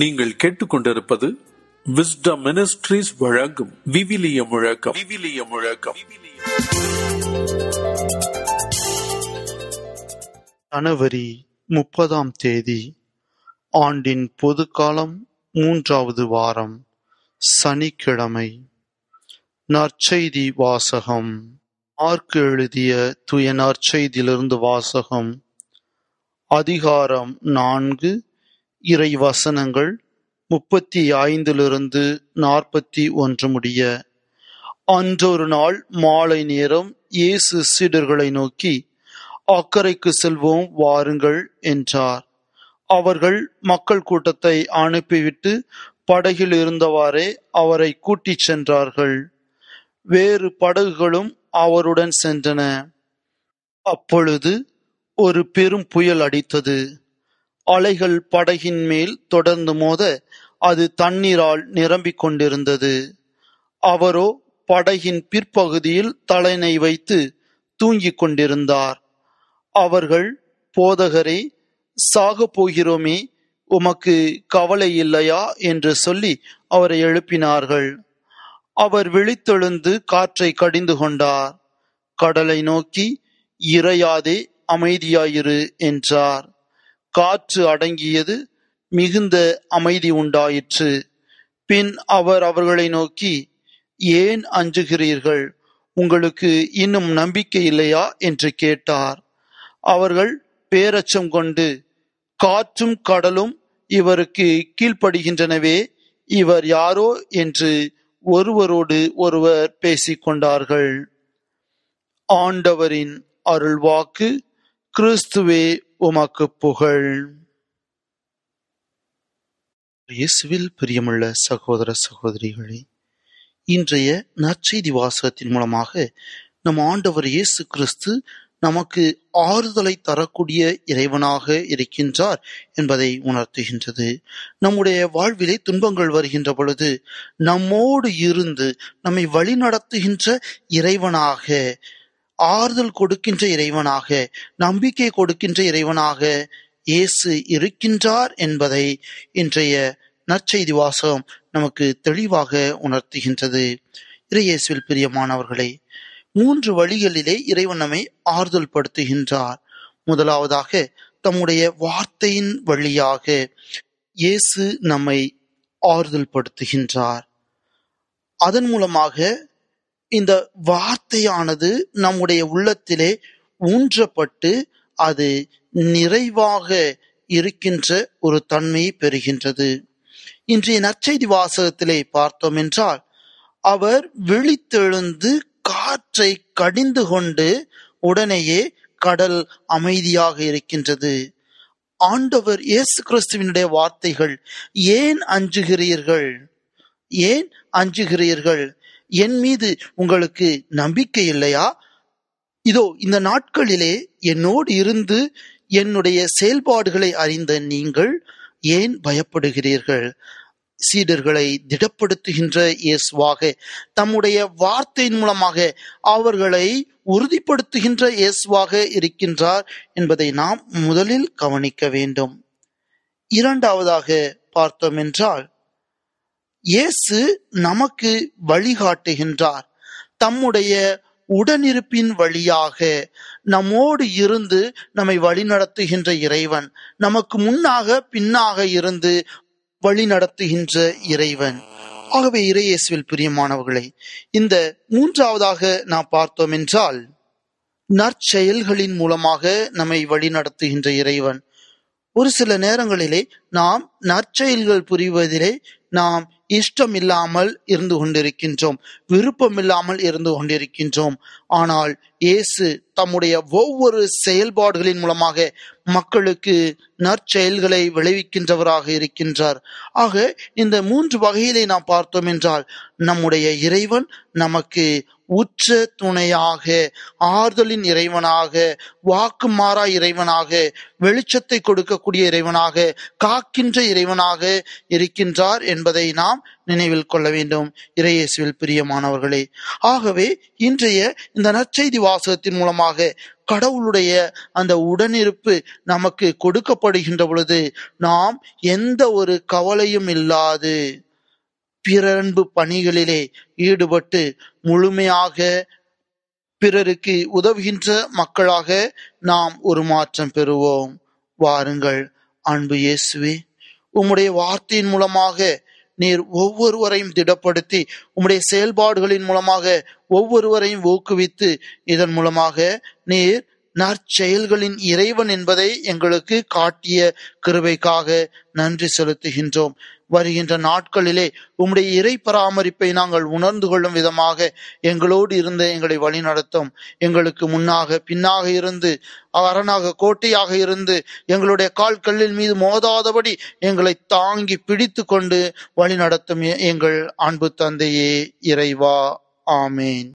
நீங்கள் கேட்டுக்கொண்டிருப்பது wisdom ministries வழங்கும் விவிலிய முழக்கம் விவிலிய முழக்கம் ஜனவரி முப்பதாம் தேதி ஆண்டின் பொது காலம் மூன்றாவது வாரம் சனிக்கிழமை நற்செய்தி வாசகம் ஆர்க்கு எழுதிய துய நற்செய்தியிலிருந்து வாசகம் அதிகாரம் நான்கு இறை வசனங்கள் முப்பத்தி ஐந்திலிருந்து நாற்பத்தி ஒன்று முடிய அன்றொரு நாள் மாலை நேரம் இயேசு சீடர்களை நோக்கி அக்கறைக்கு செல்வோம் வாருங்கள் என்றார் அவர்கள் மக்கள் கூட்டத்தை அனுப்பிவிட்டு படகில் இருந்தவாறே அவரை கூட்டிச் சென்றார்கள் வேறு படகுகளும் அவருடன் சென்றன அப்பொழுது ஒரு பெரும் புயல் அடித்தது அலைகள் படகின் மேல் தொடர்ந்து மோத அது தண்ணீரால் நிரம்பிக் கொண்டிருந்தது அவரோ படகின் பிற்பகுதியில் தலைனை வைத்து தூங்கிக் கொண்டிருந்தார் அவர்கள் போதகரே சாகப் போகிறோமே உமக்கு கவலை இல்லையா என்று சொல்லி அவரை எழுப்பினார்கள் அவர் விழித்தெழுந்து காற்றை கடிந்து கொண்டார் கடலை நோக்கி இறையாதே அமைதியாயிரு என்றார் காற்று அடங்கியது மிகுந்த அமைதி உண்டாயிற்று பின் அவர் அவர்களை நோக்கி ஏன் அஞ்சுகிறீர்கள் உங்களுக்கு இன்னும் நம்பிக்கை இல்லையா என்று கேட்டார் அவர்கள் பேரச்சம் கொண்டு காற்றும் கடலும் இவருக்கு கீழ்ப்படுகின்றனவே இவர் யாரோ என்று ஒருவரோடு ஒருவர் பேசிக்கொண்டார்கள் ஆண்டவரின் அருள்வாக்கு கிறிஸ்துவே உமக்கு புகழ் இயேசுவில் பிரியமுள்ள சகோதர சகோதரிகளே இன்றைய நற்செய்தி வாசகத்தின் மூலமாக நம் ஆண்டவர் இயேசு கிறிஸ்து நமக்கு ஆறுதலை தரக்கூடிய இறைவனாக இருக்கின்றார் என்பதை உணர்த்துகின்றது நம்முடைய வாழ்விலே துன்பங்கள் வருகின்ற பொழுது நம்மோடு இருந்து நம்மை நடத்துகின்ற இறைவனாக ஆறுதல் கொடுக்கின்ற இறைவனாக நம்பிக்கை கொடுக்கின்ற இறைவனாக இயேசு இருக்கின்றார் என்பதை இன்றைய நற்செய்தி வாசகம் நமக்கு தெளிவாக உணர்த்துகின்றது இறையேசுவில் பிரியமானவர்களே மூன்று வழிகளிலே இறைவன் நம்மை ஆறுதல் படுத்துகின்றார் முதலாவதாக தம்முடைய வார்த்தையின் வழியாக இயேசு நம்மை ஆறுதல் படுத்துகின்றார் அதன் மூலமாக இந்த வார்த்தையானது நம்முடைய உள்ளத்திலே ஊன்றப்பட்டு அது நிறைவாக இருக்கின்ற ஒரு தன்மையை பெறுகின்றது இன்றைய நற்செய்தி வாசகத்திலே பார்த்தோம் என்றால் அவர் விழித்தெழுந்து காற்றை கடிந்து கொண்டு உடனேயே கடல் அமைதியாக இருக்கின்றது ஆண்டவர் இயேசு கிறிஸ்துவினுடைய வார்த்தைகள் ஏன் அஞ்சுகிறீர்கள் ஏன் அஞ்சுகிறீர்கள் என் மீது உங்களுக்கு நம்பிக்கை இல்லையா இதோ இந்த நாட்களிலே என்னோடு இருந்து என்னுடைய செயல்பாடுகளை அறிந்த நீங்கள் ஏன் பயப்படுகிறீர்கள் சீடர்களை திடப்படுத்துகின்ற இயேசுவாக தம்முடைய வார்த்தையின் மூலமாக அவர்களை உறுதிப்படுத்துகின்ற இயேசுவாக இருக்கின்றார் என்பதை நாம் முதலில் கவனிக்க வேண்டும் இரண்டாவதாக பார்த்தோம் என்றால் இயேசு நமக்கு வழிகாட்டுகின்றார் தம்முடைய உடனிருப்பின் வழியாக நம்மோடு இருந்து நம்மை வழிநடத்துகின்ற இறைவன் நமக்கு முன்னாக பின்னாக இருந்து வழி நடத்துகின்ற இறைவன் ஆகவே இறையேசுவில் பிரியமானவர்களை இந்த மூன்றாவதாக நாம் பார்த்தோம் என்றால் நற்செயல்களின் மூலமாக நம்மை வழிநடத்துகின்ற இறைவன் ஒரு சில நேரங்களிலே நாம் நற்செயல்கள் புரிவதிலே நாம் இஷ்டம் இல்லாமல் இருந்து கொண்டிருக்கின்றோம் விருப்பம் இல்லாமல் இருந்து கொண்டிருக்கின்றோம் ஆனால் இயேசு தம்முடைய ஒவ்வொரு செயல்பாடுகளின் மூலமாக மக்களுக்கு நற்செயல்களை விளைவிக்கின்றவராக இருக்கின்றார் ஆக இந்த மூன்று வகையிலே நாம் பார்த்தோம் என்றால் நம்முடைய இறைவன் நமக்கு உச்ச துணையாக ஆறுதலின் இறைவனாக வாக்குமாறா இறைவனாக வெளிச்சத்தை கொடுக்கக்கூடிய இறைவனாக காக்கின்ற இறைவனாக இருக்கின்றார் என்பதை நாம் நினைவில் கொள்ள வேண்டும் இறையேசுவில் பிரியமானவர்களே ஆகவே இன்றைய இந்த நற்செய்தி வாசகத்தின் மூலமாக கடவுளுடைய அந்த உடனிருப்பு நமக்கு கொடுக்கப்படுகின்ற பொழுது நாம் எந்த ஒரு கவலையும் இல்லாது பிறன்பு பணிகளிலே ஈடுபட்டு முழுமையாக பிறருக்கு உதவுகின்ற மக்களாக நாம் ஒரு மாற்றம் பெறுவோம் வாருங்கள் அன்பு இயேசுவே உம்முடைய வார்த்தையின் மூலமாக நீர் ஒவ்வொருவரையும் திடப்படுத்தி உம்முடைய செயல்பாடுகளின் மூலமாக ஒவ்வொருவரையும் ஊக்குவித்து இதன் மூலமாக நீர் நற்செயல்களின் இறைவன் என்பதை எங்களுக்கு காட்டிய கிருபைக்காக நன்றி செலுத்துகின்றோம் வருகின்ற நாட்களிலே உம்முடைய இறை பராமரிப்பை நாங்கள் உணர்ந்து கொள்ளும் விதமாக எங்களோடு இருந்த எங்களை வழிநடத்தும் எங்களுக்கு முன்னாக பின்னாக இருந்து அரணாக கோட்டையாக இருந்து எங்களுடைய கால் கல்லில் மீது மோதாதபடி எங்களை தாங்கி பிடித்து கொண்டு வழிநடத்தும் எங்கள் அன்பு தந்தையே இறைவா ஆமேன்